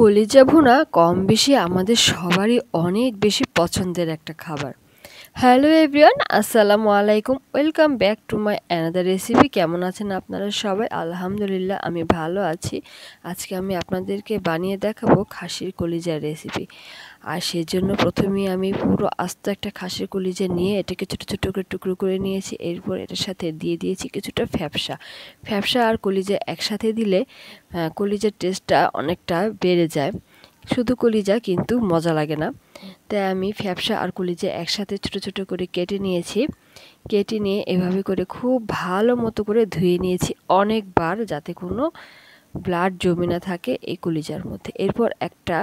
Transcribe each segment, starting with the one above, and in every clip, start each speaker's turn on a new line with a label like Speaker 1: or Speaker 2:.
Speaker 1: কলিজা ভুনা কম বেশি আমাদের সবারই অনেক বেশি পছন্দের একটা খাবার হ্যালো এভরিওয়ান আসসালামু আলাইকুম welcome back to my another recipe কেমন আছেন আপনারা সবাই আলহামদুলিল্লাহ আমি ভালো আছি আজকে আমি আপনাদেরকে বানিয়ে দেখাবো খাসির কলিজার রেসিপি আর সেজন্য প্রথমেই আমি পুরো আস্ত একটা খাসির কলিজা নিয়ে এটাকে ছোটো ছোটো করে টুকরো করে নিয়েছি এরপর এটার সাথে দিয়ে দিয়েছি কিছুটা ফ্যাপসা ফ্যাপসা আর কলিজা একসাথে দিলে কলিজার টেস্টটা অনেকটা বেড়ে যায় শুধু কলিজা কিন্তু মজা লাগে না তাই আমি ফ্যাপসা আর কলিজা একসাথে ছোট ছোট করে কেটে নিয়েছি কেটে নিয়ে এভাবে করে খুব ভালো মতো করে ধুয়ে নিয়েছি অনেকবার যাতে কোনো ব্লাড জমি না থাকে এই কলিজার মধ্যে এরপর একটা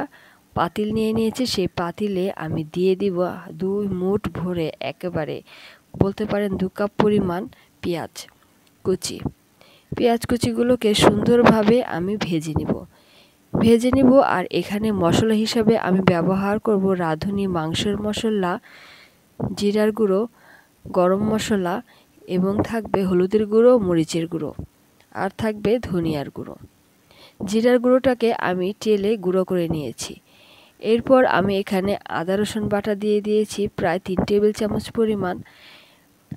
Speaker 1: পাতিল নিয়ে নিয়েছি সেই পাতিলে আমি দিয়ে দিব দুই মুঠ ভরে একেবারে বলতে পারেন দু কাপ পরিমাণ পেঁয়াজ কুচি পেঁয়াজ কুচিগুলোকে সুন্দরভাবে আমি ভেজে নিব ভেজে নেব আর এখানে মশলা হিসাবে আমি ব্যবহার করব রাঁধুনি মাংসের মশলা জিরার গুঁড়ো গরম মশলা এবং থাকবে হলুদের গুঁড়ো মরিচের গুঁড়ো আর থাকবে ধনিয়ার গুঁড়ো জিরার গুঁড়োটাকে আমি টেলে গুঁড়ো করে নিয়েছি এরপর আমি এখানে আদা রসুন বাটা দিয়ে দিয়েছি প্রায় তিন টেবিল চামচ পরিমাণ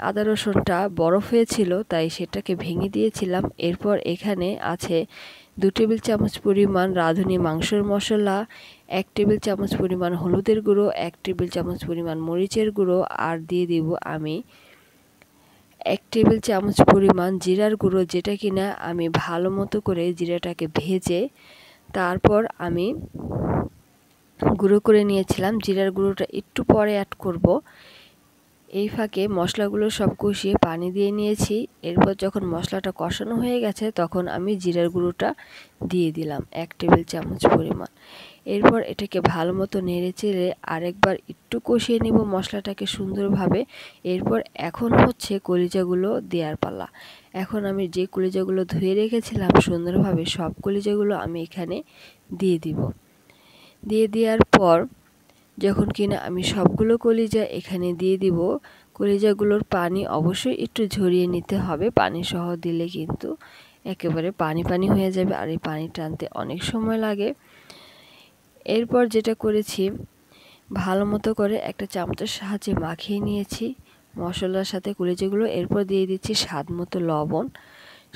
Speaker 1: আদা রসুনটা বরফ হয়েছিল তাই সেটাকে ভেঙে দিয়েছিলাম এরপর এখানে আছে দু টেবিল চামচ পরিমাণ রাঁধুনি মাংসের মশলা এক টেবিল চামচ পরিমাণ হলুদের গুঁড়ো এক টেবিল চামচ পরিমাণ মরিচের গুঁড়ো আর দিয়ে দেব আমি এক টেবিল চামচ পরিমাণ জিরার গুঁড়ো যেটা কিনা আমি ভালো মতো করে জিরাটাকে ভেজে তারপর আমি গুঁড়ো করে নিয়েছিলাম জিরার গুঁড়োটা একটু পরে অ্যাড করব এই ফাঁকে মশলাগুলো সব কষিয়ে পানি দিয়ে নিয়েছি এরপর যখন মশলাটা কষানো হয়ে গেছে তখন আমি জিরার গুঁড়োটা দিয়ে দিলাম এক টেবিল চামচ পরিমাণ এরপর এটাকে ভালো মতো নেড়ে চেড়ে আরেকবার একটু কষিয়ে নেব মশলাটাকে সুন্দরভাবে এরপর এখন হচ্ছে কলিজাগুলো দেওয়ার পালা এখন আমি যে কলিজাগুলো ধুয়ে রেখেছিলাম সুন্দরভাবে সব কলিজাগুলো আমি এখানে দিয়ে দিব দিয়ে দেওয়ার পর যখন কিনা আমি সবগুলো কলিজা এখানে দিয়ে দিব কলিজাগুলোর পানি অবশ্যই একটু ঝরিয়ে নিতে হবে পানি সহ দিলে কিন্তু একেবারে পানি পানি হয়ে যাবে আর এই পানি টানতে অনেক সময় লাগে এরপর যেটা করেছি ভালো মতো করে একটা চামচের সাহায্যে মাখিয়ে নিয়েছি মশলার সাথে কলিজাগুলো এরপর দিয়ে দিচ্ছি স্বাদ মতো লবণ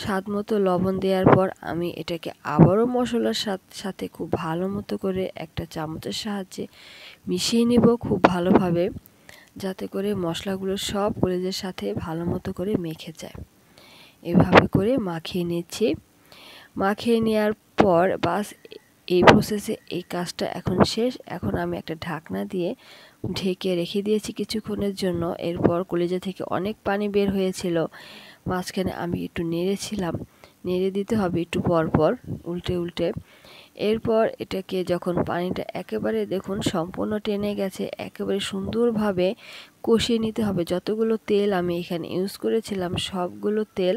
Speaker 1: স্বাদ মতো লবণ দেওয়ার পর আমি এটাকে আবারও মশলার সাথে খুব ভালো মতো করে একটা চামচের সাহায্যে মিশিয়ে নেব খুব ভালোভাবে যাতে করে মশলাগুলো সব কলেজের সাথে ভালো মতো করে মেখে যায় এভাবে করে মাখিয়ে নিচ্ছি মাখিয়ে নেওয়ার পর বাস এই প্রসেসে এই কাজটা এখন শেষ এখন আমি একটা ঢাকনা দিয়ে ঢেকে রেখে দিয়েছি কিছুক্ষণের জন্য এরপর কলিজা থেকে অনেক পানি বের হয়েছিল মাঝখানে আমি একটু নেড়েছিলাম নেড়ে দিতে হবে একটু পর পর উল্টে উল্টে এরপর এটাকে যখন পানিটা একেবারে দেখুন সম্পূর্ণ টেনে গেছে একেবারে সুন্দরভাবে কষিয়ে নিতে হবে যতগুলো তেল আমি এখানে ইউজ করেছিলাম সবগুলো তেল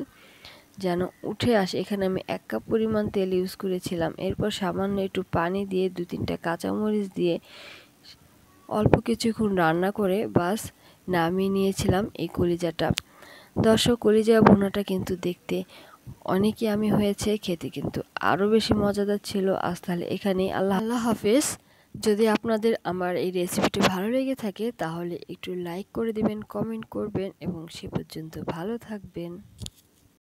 Speaker 1: যেন উঠে আসে এখানে আমি এক কাপ পরিমাণ তেল ইউজ করেছিলাম এরপর সামান্য একটু পানি দিয়ে দু তিনটা কাঁচামরিচ দিয়ে অল্প কিছুক্ষণ রান্না করে বাস নামিয়ে নিয়েছিলাম এই কলিজাটা দর্শক কলিজা ভুনাটা কিন্তু দেখতে অনেকে আমি হয়েছে খেতে কিন্তু আরও বেশি মজাদার ছিল আজ তাহলে এখানে আল্লাহ আল্লাহ হাফেজ যদি আপনাদের আমার এই রেসিপিটি ভালো লেগে থাকে তাহলে একটু লাইক করে দিবেন কমেন্ট করবেন এবং সে পর্যন্ত ভালো থাকবেন